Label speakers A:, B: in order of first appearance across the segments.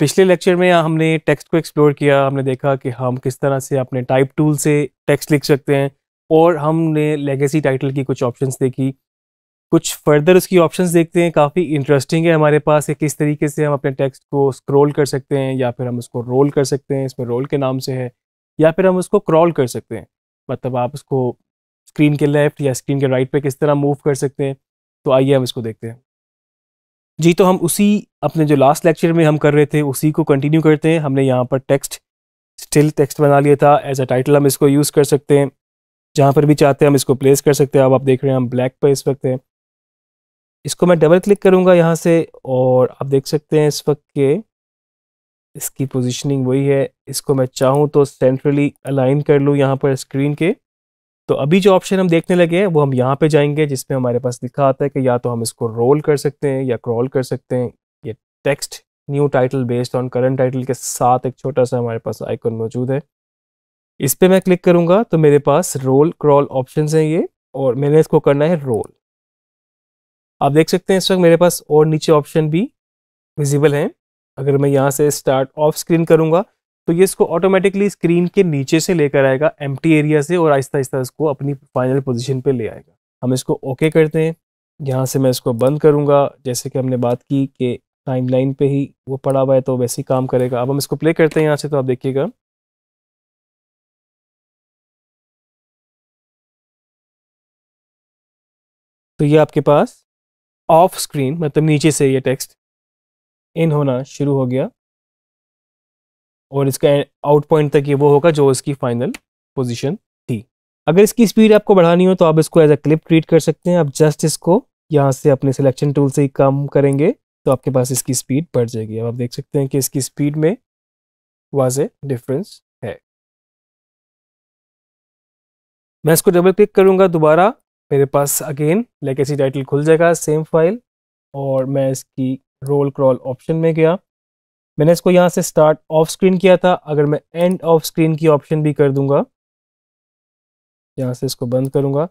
A: पिछले लेक्चर में हमने टेक्स्ट को एक्सप्लोर किया हमने देखा कि हम किस तरह से अपने टाइप टूल से टेक्स्ट लिख सकते हैं और हमने लेगेसी टाइटल की कुछ ऑप्शंस देखी कुछ फर्दर उसकी ऑप्शंस देखते हैं काफ़ी इंटरेस्टिंग है हमारे पास कि किस तरीके से हम अपने टेक्स्ट को स्क्रॉल कर सकते हैं या फिर हम उसको रोल कर सकते हैं इसमें रोल के नाम से है या फिर हम उसको क्रॉल कर सकते हैं मतलब आप उसको स्क्रीन के लेफ्ट या स्क्रीन के राइट पर किस तरह मूव कर सकते हैं तो आइए हम इसको देखते हैं जी तो हम उसी अपने जो लास्ट लेक्चर में हम कर रहे थे उसी को कंटिन्यू करते हैं हमने यहाँ पर टेक्स्ट स्टिल टेक्स्ट बना लिया था एज अ टाइटल हम इसको यूज़ कर सकते हैं जहाँ पर भी चाहते हैं हम इसको प्लेस कर सकते हैं अब आप देख रहे हैं हम ब्लैक पर इस वक्त हैं इसको मैं डबल क्लिक करूँगा यहाँ से और आप देख सकते हैं इस वक्त के इसकी पोजिशनिंग वही है इसको मैं चाहूँ तो सेंट्रली अलाइन कर लूँ यहाँ पर स्क्रीन के तो अभी जो ऑप्शन हम देखने लगे हैं वो हम यहाँ पे जाएंगे जिसमें हमारे पास लिखा आता है कि या तो हम इसको रोल कर सकते हैं या क्रॉल कर सकते हैं ये text new title based on current title के साथ एक छोटा सा हमारे पास आइकन मौजूद है इस पर मैं क्लिक करूँगा तो मेरे पास रोल क्रॉल ऑप्शन हैं ये और मैंने इसको करना है रोल आप देख सकते हैं इस वक्त मेरे पास और नीचे ऑप्शन भी विजिबल हैं अगर मैं यहाँ से स्टार्ट ऑफ स्क्रीन करूँगा तो ये इसको ऑटोमेटिकली स्क्रीन के नीचे से लेकर आएगा एम एरिया से और आहिस्ता आहिस्ता इसको अपनी फाइनल पोजिशन पर ले आएगा हम इसको ओके करते हैं यहाँ से मैं इसको बंद करूँगा जैसे कि हमने बात की कि टाइमलाइन पे ही वो पड़ा हुआ है तो वैसे ही काम करेगा अब हम इसको प्ले करते हैं यहाँ से तो आप देखिएगा
B: तो ये आपके पास ऑफ स्क्रीन मतलब नीचे से ये टेक्स्ट
A: इन होना शुरू हो गया और इसका आउट पॉइंट तक ये वो होगा जो इसकी फाइनल पोजीशन थी अगर इसकी स्पीड आपको बढ़ानी हो तो आप इसको एज अ क्लिप ट्रीट कर सकते हैं आप जस्ट इसको यहाँ से अपने सिलेक्शन टूल से ही कम करेंगे तो आपके पास इसकी स्पीड बढ़ जाएगी अब आप देख सकते हैं कि इसकी स्पीड में वाज ए डिफरेंस है मैं इसको डबल क्लिक करूँगा दोबारा मेरे पास अगेन लेकिन टाइटल खुल जाएगा सेम फाइल और मैं इसकी रोल क्रॉल ऑप्शन में गया मैंने इसको यहाँ से स्टार्ट ऑफ स्क्रीन किया था अगर मैं एंड ऑफ स्क्रीन की ऑप्शन भी कर दूंगा यहाँ से इसको बंद करूंगा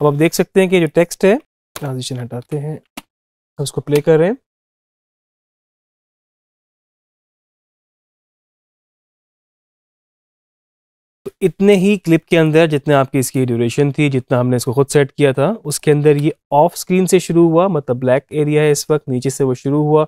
A: अब आप देख सकते हैं कि जो टेक्स्ट है ट्रांजिशन हटाते हैं हम उसको प्ले कर रहे हैं तो इतने ही क्लिप के अंदर जितने आपकी इसकी ड्यूरेशन थी जितना हमने इसको खुद सेट किया था उसके अंदर ये ऑफ स्क्रीन से शुरू हुआ मतलब ब्लैक एरिया है इस वक्त नीचे से वो शुरू हुआ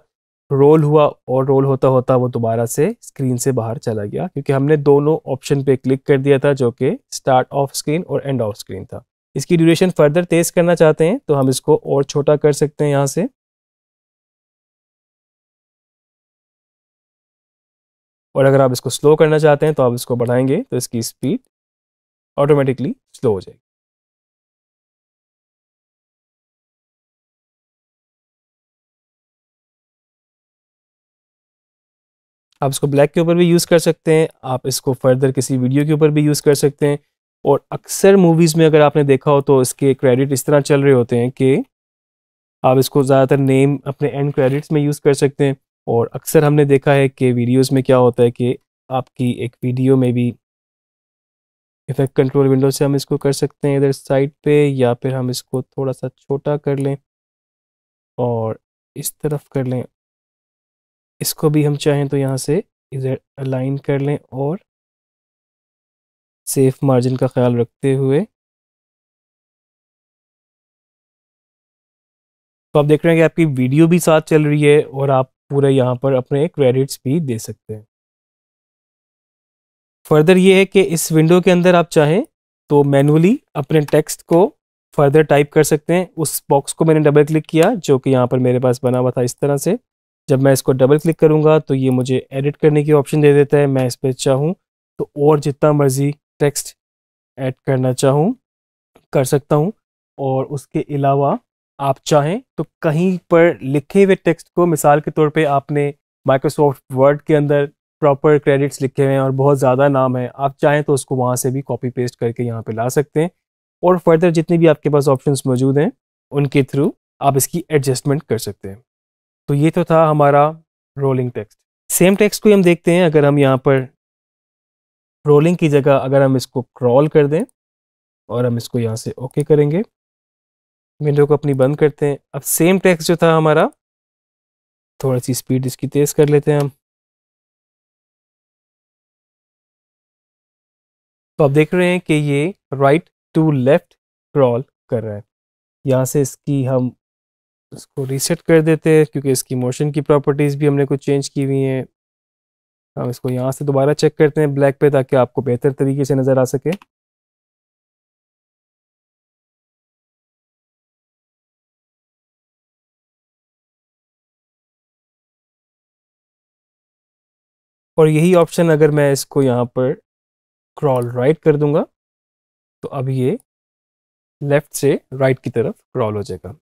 A: रोल हुआ और रोल होता होता वो दोबारा से स्क्रीन से बाहर चला गया क्योंकि हमने दोनों ऑप्शन पे क्लिक कर दिया था जो कि स्टार्ट ऑफ स्क्रीन और एंड ऑफ स्क्रीन था इसकी ड्यूरेशन फर्दर तेज़ करना चाहते हैं तो हम इसको और छोटा कर सकते हैं यहाँ से
B: और अगर आप इसको स्लो करना चाहते हैं तो आप इसको बढ़ाएंगे तो इसकी स्पीड ऑटोमेटिकली स्लो हो जाएगी
A: आप इसको ब्लैक के ऊपर भी यूज़ कर सकते हैं आप इसको फर्दर किसी वीडियो के ऊपर भी यूज़ कर सकते हैं और अक्सर मूवीज़ में अगर आपने देखा हो तो इसके क्रेडिट इस तरह चल रहे होते हैं कि आप इसको ज़्यादातर नेम अपने एंड क्रेडिट्स में यूज़ कर सकते हैं और अक्सर हमने देखा है कि वीडियोज़ में क्या होता है कि आपकी एक वीडियो में भी इफेक्ट कंट्रोल विंडो से हम इसको कर सकते हैं इधर साइड पे या फिर हम इसको थोड़ा सा छोटा कर लें और इस तरफ कर लें इसको भी हम चाहें तो यहाँ से इधर अलाइन कर लें और
B: सेफ मार्जिन का ख्याल रखते हुए तो आप देख रहे हैं कि आपकी वीडियो भी साथ चल रही है और
A: आप पूरे यहाँ पर अपने क्रेडिट्स भी दे सकते हैं फर्दर ये है कि इस विंडो के अंदर आप चाहें तो मैनुअली अपने टेक्स्ट को फर्दर टाइप कर सकते हैं उस बॉक्स को मैंने डबल क्लिक किया जो कि यहाँ पर मेरे पास बना हुआ था इस तरह से जब मैं इसको डबल क्लिक करूँगा तो ये मुझे एडिट करने की ऑप्शन दे देता है मैं इस पर चाहूँ तो और जितना मर्ज़ी टेक्स्ट ऐड करना चाहूँ कर सकता हूँ और उसके अलावा आप चाहें तो कहीं पर लिखे हुए टेक्स्ट को मिसाल के तौर पे आपने माइक्रोसॉफ्ट वर्ड के अंदर प्रॉपर क्रेडिट्स लिखे हुए हैं और बहुत ज़्यादा नाम है आप चाहें तो उसको वहाँ से भी कॉपी पेस्ट करके यहाँ पे ला सकते हैं और फर्दर जितने भी आपके पास ऑप्शंस मौजूद हैं उनके थ्रू आप इसकी एडजस्टमेंट कर सकते हैं तो ये तो था हमारा रोलिंग टेक्स्ट सेम टेक्स्ट को हम देखते हैं अगर हम यहाँ पर रोलिंग की जगह अगर हम इसको क्रॉल कर दें और हम इसको यहाँ से ओके करेंगे विंडो को अपनी बंद करते हैं अब सेम टेक्स जो था हमारा
B: थोड़ी सी स्पीड इसकी तेज़ कर लेते हैं हम
A: तो आप देख रहे हैं कि ये राइट टू लेफ्ट क्रॉल कर रहा है यहाँ से इसकी हम इसको रीसेट कर देते हैं क्योंकि इसकी मोशन की प्रॉपर्टीज़ भी हमने कुछ चेंज की हुई हैं हम इसको यहाँ से दोबारा चेक करते हैं ब्लैक पे ताकि आपको बेहतर तरीके से नज़र आ सके
B: और यही ऑप्शन अगर मैं इसको यहाँ पर क्रॉल राइट कर दूंगा तो अब ये लेफ़्ट से राइट की तरफ क्रॉल हो जाएगा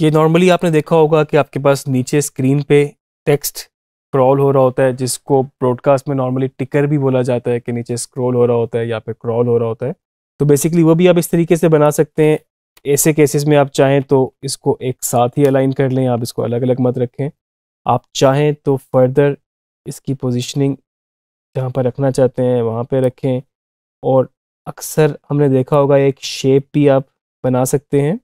B: ये
A: नॉर्मली आपने देखा होगा कि आपके पास नीचे स्क्रीन पे टेक्स्ट क्रॉल हो रहा होता है जिसको ब्रॉडकास्ट में नॉर्मली टिकर भी बोला जाता है कि नीचे स्क्रॉल हो रहा होता है या फिर क्रॉल हो रहा होता है तो बेसिकली वो भी आप इस तरीके से बना सकते हैं ऐसे केसेस में आप चाहें तो इसको एक साथ ही अलाइन कर लें आप इसको अलग अलग मत रखें आप चाहें तो फर्दर इसकी पोजिशनिंग जहाँ पर रखना चाहते हैं वहाँ पर रखें और अक्सर हमने देखा होगा एक शेप भी आप बना सकते हैं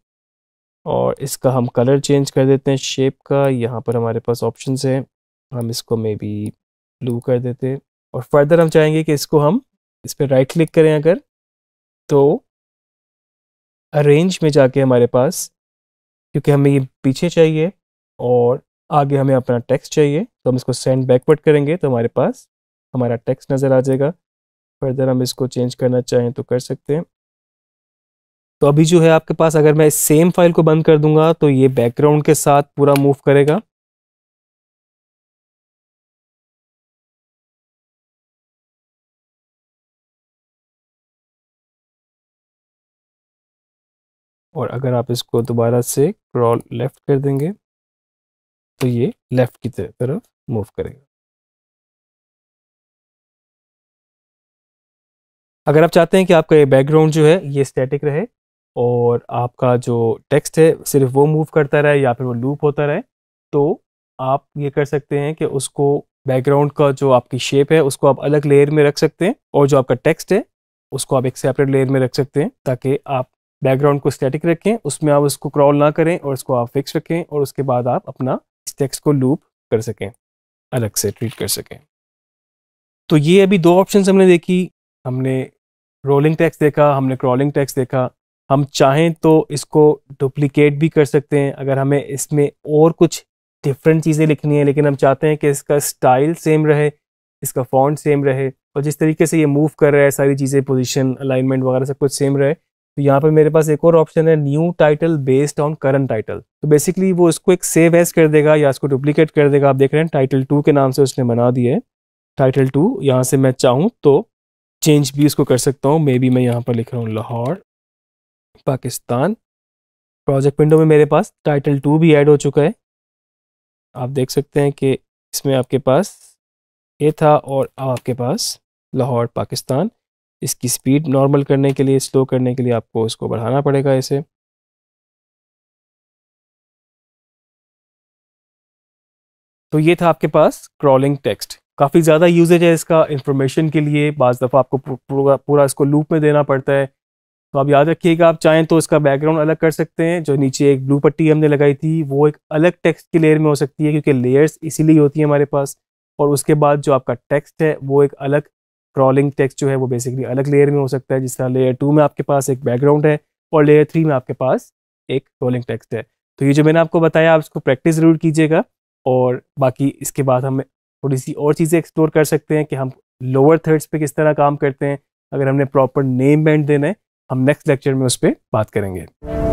A: और इसका हम कलर चेंज कर देते हैं शेप का यहाँ पर हमारे पास ऑप्शन है हम इसको मे बी ब्लू कर देते हैं और फर्दर हम चाहेंगे कि इसको हम इस पर राइट क्लिक करें अगर तो अरेंज में जाके हमारे पास क्योंकि हमें ये पीछे चाहिए और आगे हमें अपना टेक्स्ट चाहिए तो हम इसको सेंड बैकवर्ड करेंगे तो हमारे पास हमारा टेक्स्ट नज़र आ जाएगा फर्दर हम इसको चेंज करना चाहें तो कर सकते हैं तो अभी जो है आपके पास अगर मैं सेम फाइल को बंद कर दूंगा तो ये
B: बैकग्राउंड के साथ पूरा मूव करेगा और अगर आप इसको दोबारा से क्रॉल लेफ्ट कर देंगे तो ये लेफ्ट की तरफ मूव करेगा
A: अगर आप चाहते हैं कि आपका ये बैकग्राउंड जो है ये स्टैटिक रहे और आपका जो टेक्स्ट है सिर्फ वो मूव करता रहे या फिर वो लूप होता रहे तो आप ये कर सकते हैं कि उसको बैकग्राउंड का जो आपकी शेप है उसको आप अलग लेयर में रख सकते हैं और जो आपका टेक्स्ट है उसको आप एक सेपरेट लेयर में रख सकते हैं ताकि आप बैकग्राउंड को स्टैटिक रखें उसमें आप उसको क्रॉल ना करें और उसको आप फिक्स रखें और उसके बाद आप अपना इस टेक्स्ट को लूप कर सकें अलग से ट्रीट कर सकें तो ये अभी दो ऑप्शन हमने देखी हमने रोलिंग टैक्स देखा हमने क्रॉलिंग टैक्स देखा हम चाहें तो इसको डुप्लीकेट भी कर सकते हैं अगर हमें इसमें और कुछ डिफरेंट चीज़ें लिखनी है लेकिन हम चाहते हैं कि इसका स्टाइल सेम रहे इसका फॉन्ट सेम रहे और जिस तरीके से ये मूव कर रहा है सारी चीज़ें पोजीशन अलाइनमेंट वगैरह सब कुछ सेम रहे तो यहाँ पर मेरे पास एक और ऑप्शन है new title based on current title तो बेसिकली वो इसको एक सेव एज कर देगा या इसको डुप्लीकेट कर देगा आप देख रहे हैं टाइटल टू के नाम से उसने बना दिया है टाइटल टू यहाँ से मैं चाहूँ तो चेंज भी इसको कर सकता हूँ मे बी मैं यहाँ पर लिख रहा हूँ लाहौर पाकिस्तान प्रोजेक्ट विंडो में मेरे पास टाइटल टू भी ऐड हो चुका है आप देख सकते हैं कि इसमें आपके पास ये था और अब आपके पास लाहौर पाकिस्तान इसकी स्पीड नॉर्मल करने के लिए स्लो करने के लिए आपको इसको बढ़ाना पड़ेगा इसे तो ये था आपके पास क्रॉलिंग टेक्स्ट काफ़ी ज़्यादा यूजेज है इसका इंफॉर्मेशन के लिए बज दफ़ा आपको पूरा पूरा इसको लूप में देना पड़ता है तो आप याद रखिएगा आप चाहें तो इसका बैकग्राउंड अलग कर सकते हैं जो नीचे एक ब्लू पट्टी हमने लगाई थी वो एक अलग टेक्स्ट की लेयर में हो सकती है क्योंकि लेयर्स इसीलिए होती है हमारे पास और उसके बाद जो आपका टेक्स्ट है वो एक अलग क्रॉलिंग टेक्स्ट जो है वो बेसिकली अलग लेयर में हो सकता है जिस तरह लेयर टू में आपके पास एक बैकग्राउंड है और लेयर थ्री में आपके पास एक क्रॉलिंग टेक्स्ट है तो ये जो मैंने आपको बताया आप इसको प्रैक्टिस ज़रूर कीजिएगा और बाकी इसके बाद हम थोड़ी सी और चीज़ें एक्सप्लोर कर सकते हैं कि हम लोअर थर्ड्स पर किस तरह काम करते हैं अगर हमने प्रॉपर नेम बैंड देना है हम नेक्स्ट लेक्चर में उस पर बात करेंगे